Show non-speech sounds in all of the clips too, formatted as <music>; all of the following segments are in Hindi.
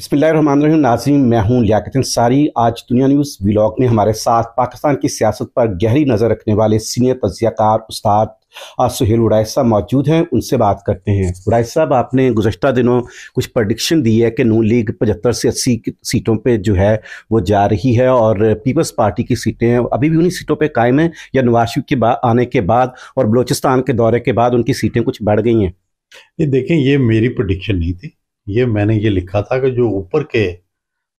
बसमिल नाजिम मैं हूं लियाकत सारी आज दुनिया न्यूज़ व्लॉग में हमारे साथ पाकिस्तान की सियासत पर गहरी नज़र रखने वाले सीनियर तजियाकार उस्ताद आज सुहेल उड़ाई साहब मौजूद हैं उनसे बात करते हैं उड़ाई साहब आपने गुजशत दिनों कुछ प्रडिक्शन दी है कि नू लीग पचहत्तर से अस्सी सीटों पर जो है वो जा रही है और पीपल्स पार्टी की सीटें अभी भी उन्हीं सीटों पर कायम हैं या नवाश के बाद आने के बाद और बलोचिस्तान के दौरे के बाद उनकी सीटें कुछ बढ़ गई हैं ये देखें ये मेरी प्रडिक्शन नहीं थी ये मैंने ये लिखा था कि जो ऊपर के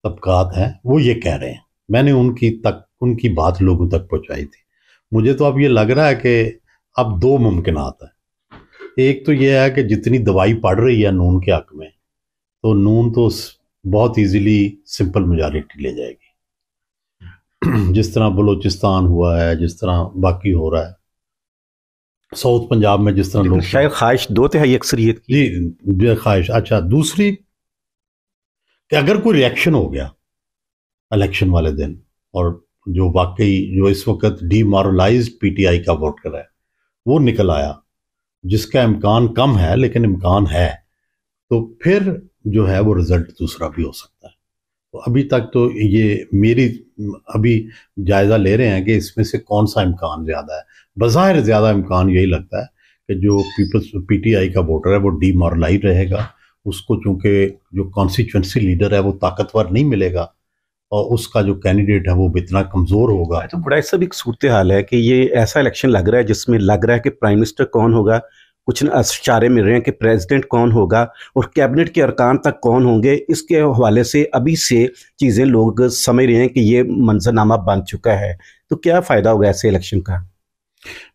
तबकात हैं वो ये कह रहे हैं मैंने उनकी तक उनकी बात लोगों तक पहुंचाई थी मुझे तो अब ये लग रहा है कि अब दो मुमकिन है एक तो यह है कि जितनी दवाई पड़ रही है नून के हक में तो नून तो बहुत इजीली सिंपल मेजॉरिटी ले जाएगी जिस तरह बलूचिस्तान हुआ है जिस तरह बाकी हो रहा है साउथ पंजाब में जिस तरह लोग शायद ख्वाहिश दो तिहाई तो अक्सरियत जी ख्वाहिश अच्छा दूसरी कि अगर कोई रिएक्शन हो गया इलेक्शन वाले दिन और जो वाकई जो इस वक्त डीमोरलाइज पीटीआई का वोट करा है वो निकल आया जिसका इम्कान कम है लेकिन इम्कान है तो फिर जो है वो रिज़ल्ट दूसरा भी हो सकता है तो अभी तक तो ये मेरी अभी जायज़ा ले रहे हैं कि इसमें से कौन सा इम्कान ज़्यादा है बाहर ज़्यादा इम्कान यही लगता है कि जो पीपल्स पीटीआई का वोटर है वो डीमोरलाइज रहेगा उसको चूँकि जो कॉन्स्टिट्यूंसी लीडर है वो ताकतवर नहीं मिलेगा और उसका जो कैंडिडेट है वो इतना कमज़ोर होगा तो बड़ा सब एक सूरत हाल है कि ये ऐसा इलेक्शन लग रहा है जिसमें लग रहा है कि प्राइम मिनिस्टर कौन होगा कुछ अशारे मिल रहे हैं कि प्रेसिडेंट कौन होगा और कैबिनेट के अरकान तक कौन होंगे इसके हवाले से अभी से चीज़ें लोग समझ रहे हैं कि ये मंजरनामा बन चुका है तो क्या फ़ायदा होगा ऐसे इलेक्शन का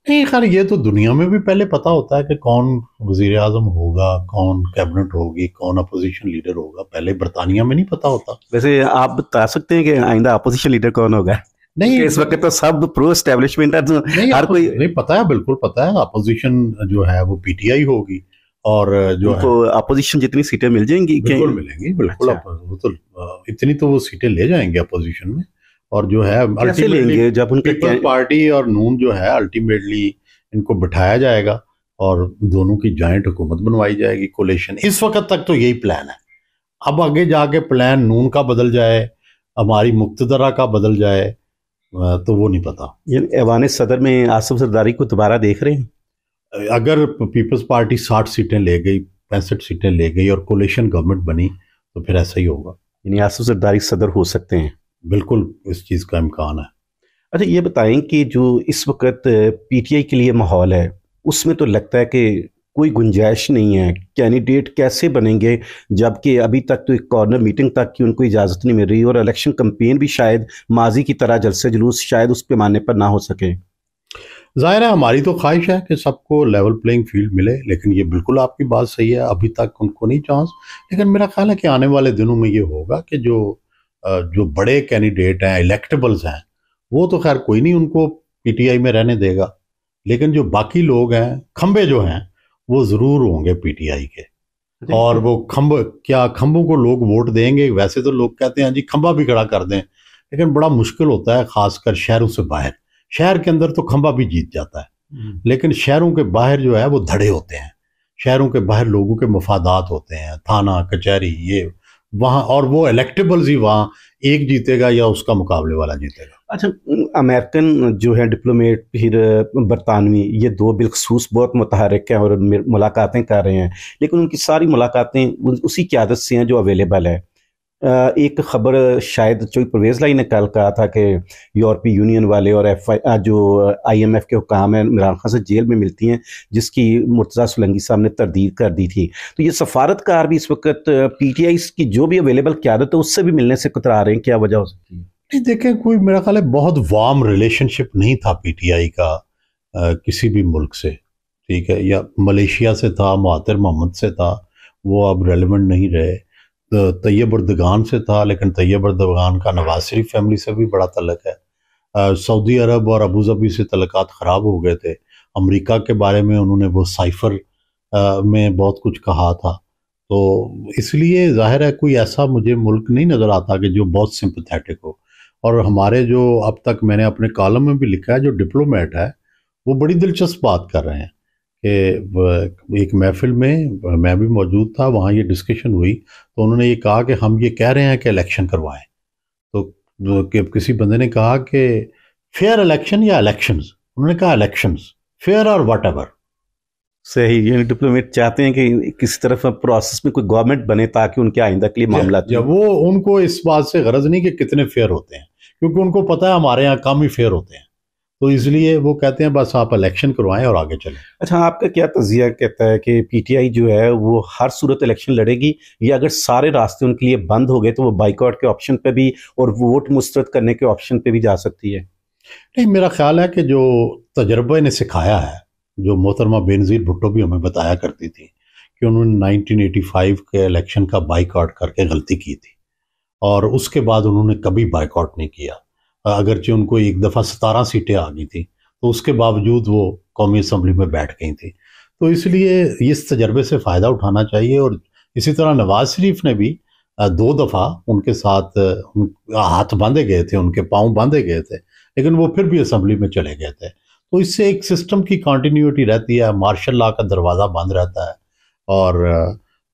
नहीं खैर ये तो दुनिया में भी पहले पता होता है कि कौन वजीर आजम होगा कौन कैबिनेट होगी कौन अपोजिशन लीडर होगा पहले बरतानिया में नहीं पता होता वैसे आप बता सकते हैं कि आइंदा अपोजिशन लीडर कौन होगा नहीं इस वक्त तो सब प्रो एस्टेब्लिशमेंट है तो हर कोई नहीं पता है बिल्कुल पता है अपोजिशन जो है वो पीटीआई होगी और जो तो अपोजिशन जितनी सीटें मिल जाएंगी बिल्कुल मिलेंगी बिल्कुल अच्छा। तो इतनी तो वो सीटें ले जाएंगे अपोजिशन में और जो है अल्टीमेटली जब उनके पीपल पार्टी और नून जो है अल्टीमेटली इनको बिठाया जाएगा और दोनों की जॉइंट हुकूमत बनवाई जाएगी कोलेशन इस वक्त तक तो यही प्लान है अब आगे जाके प्लान नून का बदल जाए हमारी मुक्तदरा का बदल जाए तो वो नहीं पता एवान ऐवान सदर में आसफ सरदारी को दोबारा देख रहे हैं अगर पीपल्स पार्टी साठ सीटें ले गई पैंसठ सीटें ले गई और कोलेशन गवर्नमेंट बनी तो फिर ऐसा ही होगा यानी आसफ सरदारी सदर हो सकते हैं बिल्कुल इस चीज़ का इम्कान है अच्छा ये बताएं कि जो इस वक्त पीटीआई के लिए माहौल है उसमें तो लगता है कि कोई गुंजाइश नहीं है कैंडिडेट कैसे बनेंगे जबकि अभी तक तो एक कॉर्नर मीटिंग तक की उनको इजाज़त नहीं मिल रही और इलेक्शन कम्पेन भी शायद माजी की तरह जलसे जुलूस शायद उस पैमाने पर ना हो सके ज़ाहिर है हमारी तो ख्वाहिश है कि सबको लेवल प्लेइंग फील्ड मिले लेकिन ये बिल्कुल आपकी बात सही है अभी तक उनको नहीं चांस लेकिन मेरा ख्याल है कि आने वाले दिनों में ये होगा कि जो जो बड़े कैंडिडेट हैं इलेक्टेबल्स हैं वो तो खैर कोई नहीं उनको पीटीआई में रहने देगा लेकिन जो बाकी लोग हैं खंबे जो हैं वो ज़रूर होंगे पीटीआई के और वो खम्ब क्या खम्बों को लोग वोट देंगे वैसे तो लोग कहते हैं हाँ जी खंबा भी खड़ा कर दें लेकिन बड़ा मुश्किल होता है खासकर शहरों से बाहर शहर के अंदर तो खंबा भी जीत जाता है हम्म। लेकिन शहरों के बाहर जो है वो धड़े होते हैं शहरों के बाहर लोगों के मफादात होते हैं थाना कचहरी ये वहाँ और वो इलेक्टेबल्स ही वहाँ एक जीतेगा या उसका मुकाबले वाला जीतेगा अच्छा अमेरिकन जो है डिप्लोमेट फिर बरतानवी ये दो बिलखसूस बहुत मतहरक हैं और मुलाकातें कर रहे हैं लेकिन उनकी सारी मुलाकातें उसी की आदत से हैं जो अवेलेबल है एक खबर शायद चौधरी परवेज लाई ने कल कहा था कि यूरोपीय यूनियन वाले और एफ आई जो आईएमएफ के हुकाम हैं इमरान खान से जेल में मिलती हैं जिसकी मुर्तज़ा सुलंगी साहब ने तरदीद कर दी थी तो ये सफारतकार भी इस वक्त पी टी आई की जो भी अवेलेबल क्यादत है उससे भी मिलने से कतरा रहे हैं क्या वजह हो सकती है देखें कोई मेरा ख्याल है बहुत वार्म रिलेशनशिप नहीं था आई का किसी भी मुल्क से ठीक है या मलेशिया से था मातर मोहम्मद से था वो अब रेलिवेंट नहीं रहे तो तैयब उर्दगान से था लेकिन तैयब उर्दगान का नवाज शरीफ फैमिली से भी बड़ा तलक है सऊदी अरब और अबूजबी से तलक़ात ख़राब हो गए थे अमेरिका के बारे में उन्होंने वो साइफर में बहुत कुछ कहा था तो इसलिए ज़ाहिर है कोई ऐसा मुझे मुल्क नहीं नज़र आता कि जो बहुत सिंपथेटिक हो और हमारे जो अब तक मैंने अपने कॉलम में भी लिखा है जो डिप्लोमेट है वो बड़ी दिलचस्प बात कर रहे हैं एक महफिल में मैं भी मौजूद था वहाँ ये डिस्कशन हुई तो उन्होंने ये कहा कि हम ये कह रहे हैं कि इलेक्शन करवाएं तो कि किसी बंदे ने कहा कि फेयर इलेक्शन या इलेक्शंस उन्होंने कहा इलेक्शंस फेयर और वट एवर सही यानी डिप्लोमेट चाहते हैं कि किसी तरफ प्रोसेस में कोई गवर्नमेंट बने ताकि उनके आइंदा के लिए मामला जब वो उनको इस बात से गरज नहीं कि कितने फेयर होते हैं क्योंकि उनको पता है हमारे यहाँ काम ही फेयर होते हैं तो इसलिए वो कहते हैं बस आप इलेक्शन करवाएं और आगे चलें अच्छा आपका क्या तजिया कहता है कि पीटीआई जो है वो हर सूरत इलेक्शन लड़ेगी या अगर सारे रास्ते उनके लिए बंद हो गए तो वो बाइकआउट के ऑप्शन पे भी और वोट मुस्तरद करने के ऑप्शन पे भी जा सकती है नहीं मेरा ख्याल है कि जो तजर्बे ने सिखाया है जो मोहतरमा बेनज़ीर भुट्टो भी हमें बताया करती थी कि उन्होंने नाइनटीन के इलेक्शन का बाइकआउट करके गलती की थी और उसके बाद उन्होंने कभी बाइकआउट नहीं किया अगरचे उनको एक दफ़ा सतारह सीटें आ गई थी तो उसके बावजूद वो कौमी असम्बली में बैठ गई थी तो इसलिए इस तजर्बे से फ़ायदा उठाना चाहिए और इसी तरह नवाज़ शरीफ ने भी दो दफ़ा उनके साथ उन हाथ बांधे गए थे उनके पाँव बांधे गए थे लेकिन वो फिर भी असम्बली में चले गए थे तो इससे एक सिस्टम की कॉन्टीन्यूटी रहती है मार्शल ला का दरवाज़ा बंद रहता है और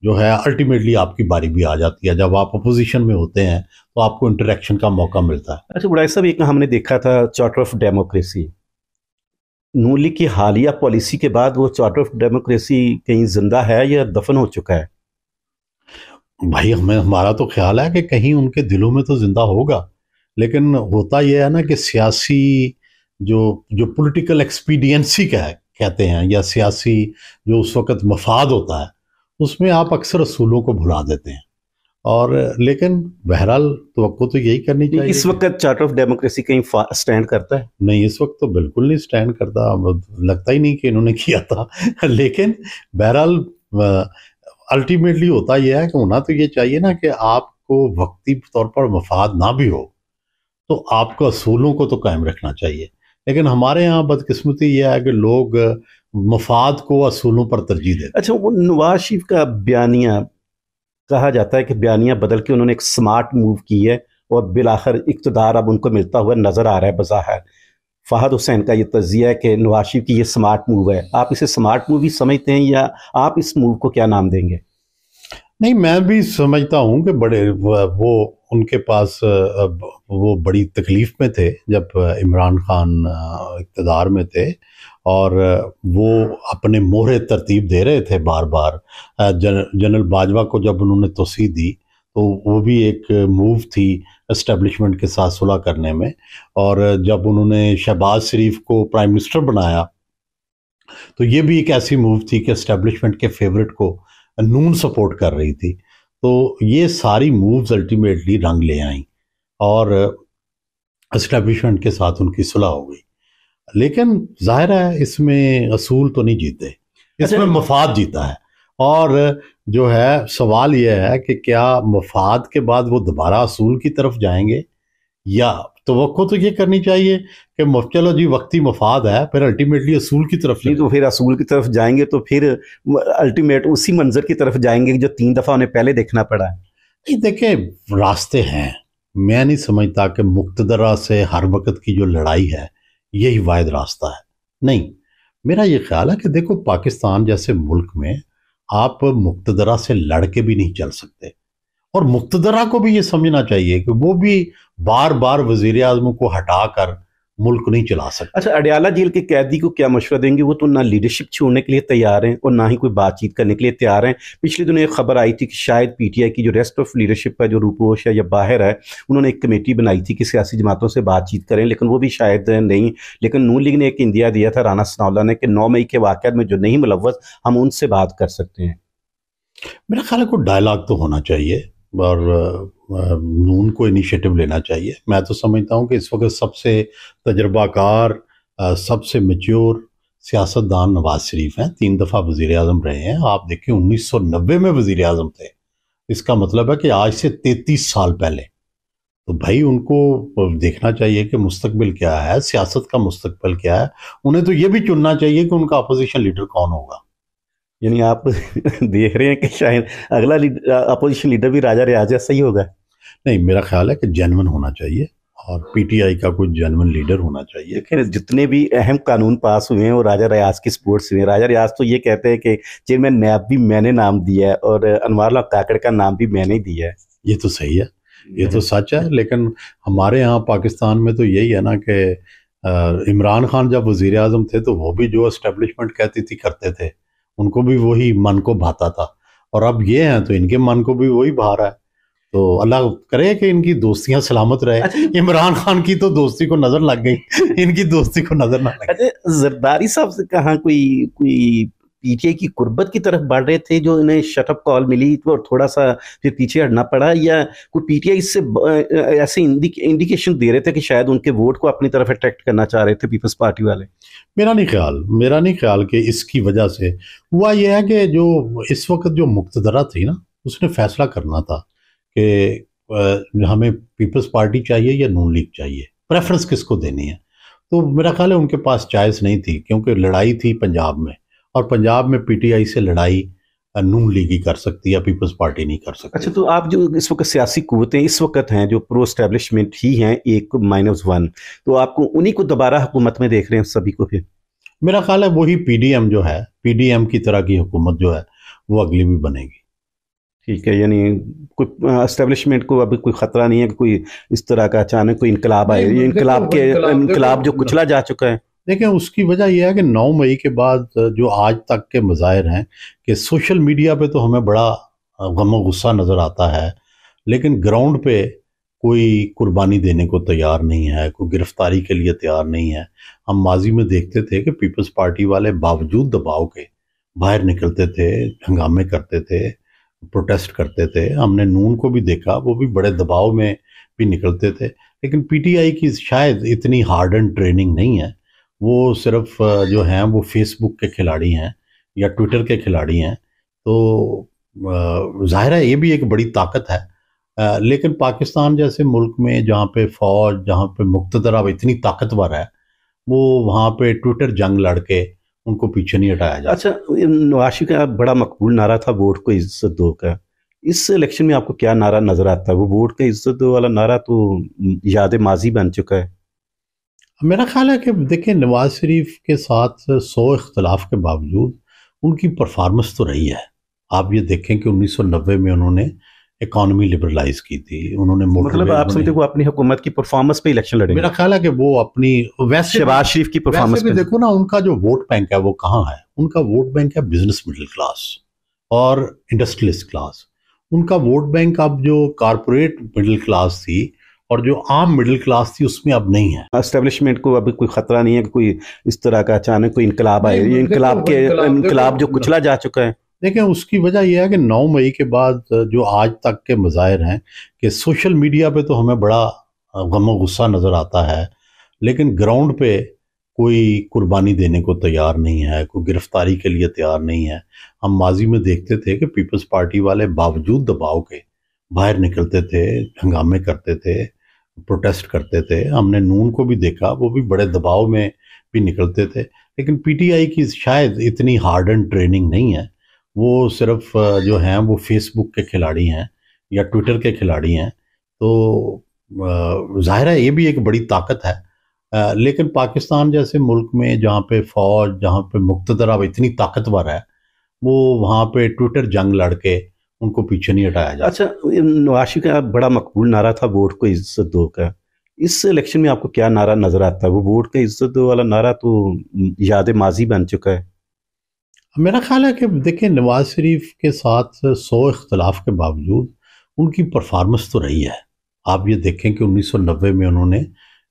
जो है अल्टीमेटली आपकी बारी भी आ जाती है जब आप अपोजिशन में होते हैं तो आपको इंटरेक्शन का मौका मिलता है अच्छा उड़ाई साहब एक हमने देखा था चार्टर ऑफ डेमोक्रेसी नूली की हालिया पॉलिसी के बाद वो चार्टर ऑफ डेमोक्रेसी कहीं जिंदा है या दफन हो चुका है भाई हमें हमारा तो ख्याल है कि कहीं उनके दिलों में तो ज़िंदा होगा लेकिन होता यह है ना कि सियासी जो जो पॉलिटिकल एक्सपीडियंसी का है कहते हैं या सियासी जो उस वक्त मफाद होता है उसमें आप अक्सर असूलों को भुला देते हैं और लेकिन बहरहाल तो तो यही करनी चाहिए इस वक्त चार्टर ऑफ डेमोक्रेसी कहीं स्टैंड करता है नहीं इस वक्त तो बिल्कुल नहीं स्टैंड करता लगता ही नहीं कि इन्होंने किया था <laughs> लेकिन बहरहाल अल्टीमेटली होता यह है कि होना तो ये चाहिए ना कि आपको वक्ती तौर पर मफाद ना भी हो तो आपको असूलों को तो कायम रखना चाहिए लेकिन हमारे यहाँ बदकिस्मती यह है कि लोग मफाद को असूलों पर तरजीह दे अच्छा वो नवाज शरीफ का बयानिया कहा जाता है कि बयानिया बदल के उन्होंने एक स्मार्ट मूव की है और बिलाखर इकतदार अब उनको मिलता हुआ नज़र आ रहा है बज़ाहिर फ़हद हुसैन का ये तजिया है कि नवाज शरीफ की ये स्मार्ट मूव है आप इसे स्मार्ट मूव ही समझते हैं या आप इस मूव को क्या नाम देंगे नहीं मैं भी समझता हूँ कि बड़े वो उनके पास वो बड़ी तकलीफ़ में थे जब इमरान खान इकतदार में थे और वो अपने मोहरे तरतीब दे रहे थे बार बार जन जनरल बाजवा को जब उन्होंने तोसी दी तो वो भी एक मूव थी इस्टेब्लिशमेंट के साथ सुलह करने में और जब उन्होंने शहबाज शरीफ को प्राइम मिनिस्टर बनाया तो ये भी एक ऐसी मूव थी कि इस्टेब्लिशमेंट के फेवरेट को नून सपोर्ट कर रही थी तो ये सारी मूव्स अल्टीमेटली रंग ले आई और इस्टेब्लिशमेंट के साथ उनकी सुलह हो गई लेकिन जाहिर है इसमें असूल तो नहीं जीते अच्छा। इसमें मफाद जीता है और जो है सवाल यह है कि क्या मफाद के बाद वो दोबारा असूल की तरफ जाएंगे या तो तो ये करनी चाहिए कि चलो जी वक्ती मफाद है फिर अल्टीमेटली असूल की तरफ नहीं तो फिर असूल की तरफ जाएंगे तो फिर अल्टीमेट उसी मंजर की तरफ जाएंगे जो तीन दफ़ा उन्हें पहले देखना पड़ा है नहीं देखें रास्ते हैं मैं नहीं समझता कि मुक्तदरा से हर वक्त की जो लड़ाई है यही वायद रास्ता है नहीं मेरा ये ख्याल है कि देखो पाकिस्तान जैसे मुल्क में आप मुक्तदरा से लड़ के भी नहीं चल सकते और मुक्तदरा को भी ये समझना चाहिए कि वो भी बार बार वजीर अजम को हटा कर मुल्क नहीं चला सकता अच्छा अडयाला जेल के कैदी को क्या मशवरा देंगे वो तो ना लीडरशिप छोड़ने के लिए तैयार हैं और ना ही कोई बातचीत करने के लिए तैयार हैं पिछले दिनों एक खबर आई थी कि शायद पीटीआई की जो रेस्ट ऑफ लीडरशिप है जो रूपोश है या बाहर है उन्होंने एक कमेटी बनाई थी कि सियासी जमातों से बातचीत करें लेकिन वो भी शायद नहीं लेकिन नू लीग ने एक इंदिया दिया था राना सनावला ने कि नौ मई के वाक़ में जो नहीं मुलवस हम उनसे बात कर सकते हैं मेरा ख्याल है कोई डायलाग तो होना चाहिए और नून को इनिशिएटिव लेना चाहिए मैं तो समझता हूँ कि इस वक्त सबसे तजर्बाकार सबसे मच्योर सियासतदान नवाज शरीफ हैं तीन दफ़ा वज़ी अजम रहे हैं आप देखें 1990 में वज़ी अजम थे इसका मतलब है कि आज से 33 साल पहले तो भाई उनको देखना चाहिए कि मुस्तबिल क्या है सियासत का मुस्तबिल क्या है उन्हें तो ये भी चुनना चाहिए कि उनका अपोजिशन लीडर कौन होगा यानी आप <laughs> देख रहे हैं कि शायद अगला अपोजिशन लीडर भी राजा रियाज ऐसा सही होगा नहीं मेरा ख्याल है कि जेनवन होना चाहिए और पीटीआई का कोई जेनवन लीडर होना चाहिए खैर जितने भी अहम कानून पास हुए हैं वो राजा रियाज की सपोर्ट से राजा रियाज तो ये कहते हैं कि चेयरमैन नैब भी मैंने नाम दिया है और अनवर लाल काकड़ का नाम भी मैंने दिया है ये तो सही है ये तो हम्म। सच है लेकिन हमारे यहाँ पाकिस्तान में तो यही है ना कि इमरान खान जब वजीर अजम थे तो वो भी जो एस्टेब्लिशमेंट कहती थी करते थे उनको भी वही मन को भाता था और अब ये हैं तो इनके मन को भी वही भा रहा है तो अल्लाह करे कि इनकी दोस्तियां सलामत रहे अच्छा, इमरान खान की तो दोस्ती को नजर लग गई <laughs> इनकी दोस्ती को नजर ना लग अच्छा जरदारी साहब से कहा कोई कोई पीटीआई की कुर्बत की तरफ बढ़ रहे थे जो इन्हें शटअप कॉल मिली तो और थोड़ा सा फिर पीछे हटना पड़ा या कोई पीटीआई इससे ऐसे इंडिकेशन दे रहे थे कि शायद उनके वोट को अपनी तरफ अट्रैक्ट करना चाह रहे थे पीपल्स पार्टी वाले मेरा नहीं ख्याल मेरा नहीं ख्याल कि इसकी वजह से हुआ यह है कि जो इस वक्त जो मुख्तरा थी ना उसने फैसला करना था कि हमें पीपल्स पार्टी चाहिए या नून लीग चाहिए प्रेफरेंस किसको देनी है तो मेरा ख्याल है उनके पास चॉइस नहीं थी क्योंकि लड़ाई थी पंजाब में और पंजाब में पीटीआई से लड़ाई नून लीग ही कर सकती है पीपल्स पार्टी नहीं कर सकती अच्छा तो आप जो इस वक्त सियासी कुतें इस वक्त हैं जो प्रो स्टैब्लिशमेंट ही हैं एक माइनस वन तो आपको उन्हीं को दोबारा हुकूमत में देख रहे हैं सभी को फिर मेरा ख्याल है वही पीडीएम जो है पीडीएम की तरह की हुकूमत जो है वो अगली भी बनेगी ठीक है यानी कोई इस्टेब्लिशमेंट को अभी कोई ख़तरा नहीं है कि कोई इस तरह का अचानक कोई इनकलाब आए इनकलाब के इनकलाब जो कुचला जा चुका है लेकिन उसकी वजह यह है कि नौ मई के बाद जो आज तक के मज़ाहिर हैं कि सोशल मीडिया पे तो हमें बड़ा गम गुस्सा नज़र आता है लेकिन ग्राउंड पे कोई कुर्बानी देने को तैयार नहीं है कोई गिरफ्तारी के लिए तैयार नहीं है हम माजी में देखते थे कि पीपल्स पार्टी वाले बावजूद दबाव के बाहर निकलते थे हंगामे करते थे प्रोटेस्ट करते थे हमने नून को भी देखा वो भी बड़े दबाव में भी निकलते थे लेकिन पीटीआई की शायद इतनी हार्ड एंड ट्रेनिंग नहीं है वो सिर्फ जो हैं वो फेसबुक के खिलाड़ी हैं या ट्विटर के खिलाड़ी हैं तो ज़ाहिर है ये भी एक बड़ी ताकत है लेकिन पाकिस्तान जैसे मुल्क में जहाँ पे फौज जहाँ पे अब इतनी ताकतवर है वो वहाँ पे ट्विटर जंग लड़ के उनको पीछे नहीं हटाया जाता अच्छा नवाशी का बड़ा मकबूल नारा था वोट को इज्जत दो का इस इलेक्शन में आपको क्या नारा नज़र आता है वो वोट का इज्जत दो वाला नारा तो याद माजी बन चुका है मेरा ख्याल है कि देखिए नवाज़ शरीफ के साथ सौ इख्तलाफ के बावजूद उनकी परफार्मेंस तो रही है आप ये देखें कि 1990 में उन्होंने इकानमी लिबरलाइज की थी उन्होंने मतलब आप समझते हो अपनी हुकूमत की परफॉर्मेंस पे इलेक्शन लड़े मेरा ख्याल है कि वो अपनी वैसे शहबाज शरीफ की परफॉर्मेंस पे देखो ना उनका जो वोट बैंक है वो कहाँ है उनका वोट बैंक है बिजनेस मिडिल क्लास और इंडस्ट्रियलिस्ट क्लास उनका वोट बैंक अब जो कारपोरेट मिडिल क्लास थी और जो आम मिडिल क्लास थी उसमें अब नहीं है एस्टेब्लिशमेंट को अभी कोई खतरा नहीं है कि कोई इस तरह का अचानक कोई इनकलाब आए ये इनकलाब के इनकलाब जो कुचला जा चुका है देखें उसकी वजह यह है कि 9 मई के बाद जो आज तक के मज़ाहिर हैं कि सोशल मीडिया पे तो हमें बड़ा गम गुस्सा नज़र आता है लेकिन ग्राउंड पे कोई कुर्बानी देने को तैयार नहीं है कोई गिरफ्तारी के लिए तैयार नहीं है हम माजी में देखते थे कि पीपल्स पार्टी वाले बावजूद दबाव के बाहर निकलते थे हंगामे करते थे प्रोटेस्ट करते थे हमने नून को भी देखा वो भी बड़े दबाव में भी निकलते थे लेकिन पीटीआई की शायद इतनी हार्ड एंड ट्रेनिंग नहीं है वो सिर्फ जो हैं वो फेसबुक के खिलाड़ी हैं या ट्विटर के खिलाड़ी हैं तो ज़ाहिर है ये भी एक बड़ी ताकत है लेकिन पाकिस्तान जैसे मुल्क में जहाँ पे फौज जहाँ पे मुख्तर अब इतनी ताकतवर है वो वहाँ पे ट्विटर जंग लड़ के उनको पीछे नहीं हटाया जाए अच्छा नवाशी का बड़ा मकबूल नारा था वोट को इज्जत दो का इस इलेक्शन में आपको क्या नारा नजर आता है वो वोट का इज्जत दो वाला नारा तो याद माजी बन चुका है मेरा ख्याल है कि देखिए नवाज शरीफ के साथ सौ इख्तलाफ के बावजूद उनकी परफार्मेंस तो रही है आप ये देखें कि 1990 में उन्होंने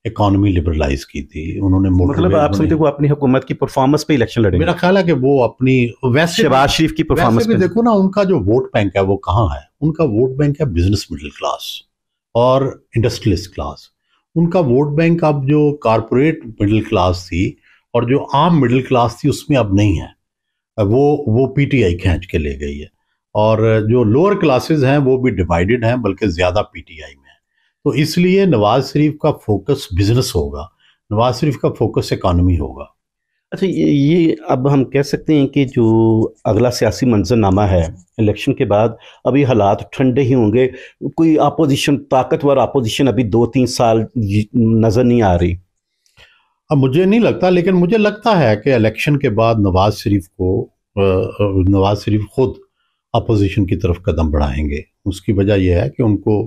इकॉनमी लिबरलाइज की थी उन्होंने मतलब आप समझते हो अपनी हुकूमत की परफॉर्मेंस पे इलेक्शन लड़े मेरा ख्याल है कि वो अपनी वैसे शहबाज शरीफ की परफॉर्मेंस पे देखो ना उनका जो वोट बैंक है वो कहाँ है उनका वोट बैंक है बिजनेस मिडिल क्लास और इंडस्ट्रियलिस्ट क्लास उनका वोट बैंक अब जो कारपोरेट मिडिल क्लास थी और जो आम मिडिल क्लास थी उसमें अब नहीं है वो वो पीटीआई खींच के ले गई है और जो लोअर क्लासेस हैं वो भी डिवाइडेड हैं बल्कि ज़्यादा पीटीआई तो इसलिए नवाज शरीफ का फोकस बिजनेस होगा नवाज शरीफ का फोकस इकानमी होगा अच्छा ये ये अब हम कह सकते हैं कि जो अगला सियासी मंजरनामा है इलेक्शन के बाद अभी हालात ठंडे ही होंगे कोई अपोजिशन ताकतवर अपोजिशन अभी दो तीन साल नज़र नहीं आ रही अब मुझे नहीं लगता लेकिन मुझे लगता है कि इलेक्शन के बाद नवाज शरीफ को नवाज शरीफ खुद अपोजिशन की तरफ कदम बढ़ाएंगे उसकी वजह यह है कि उनको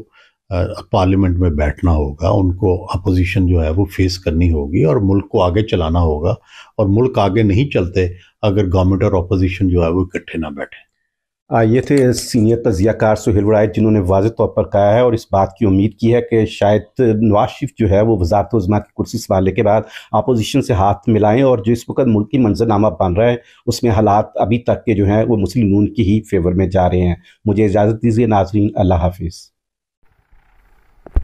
पार्लियामेंट में बैठना होगा उनको अपोजिशन जो है वो फेस करनी होगी और मुल्क को आगे चलाना होगा और मुल्क आगे नहीं चलते अगर गवर्नमेंट और अपोजिशन जो है वो इकट्ठे ना बैठे ये थे सीनियर तजियाकार सुहेल वड़ायत जिन्होंने वाज तौर पर कहा है और इस बात की उम्मीद की है कि शायद नवाज शरीफ जो है वो वजारत उजमा की कुर्सी संभालने के बाद अपोजिशन से हाथ मिलाएं और जो इस वक्त मुल्क की मंजरनामा बन रहे हैं उसमें हालात अभी तक के जो हैं वो मुस्लिम नून की ही फेवर में जा रहे हैं मुझे इजाज़त दीजिए नाजरीन अल्लाह हाफिज़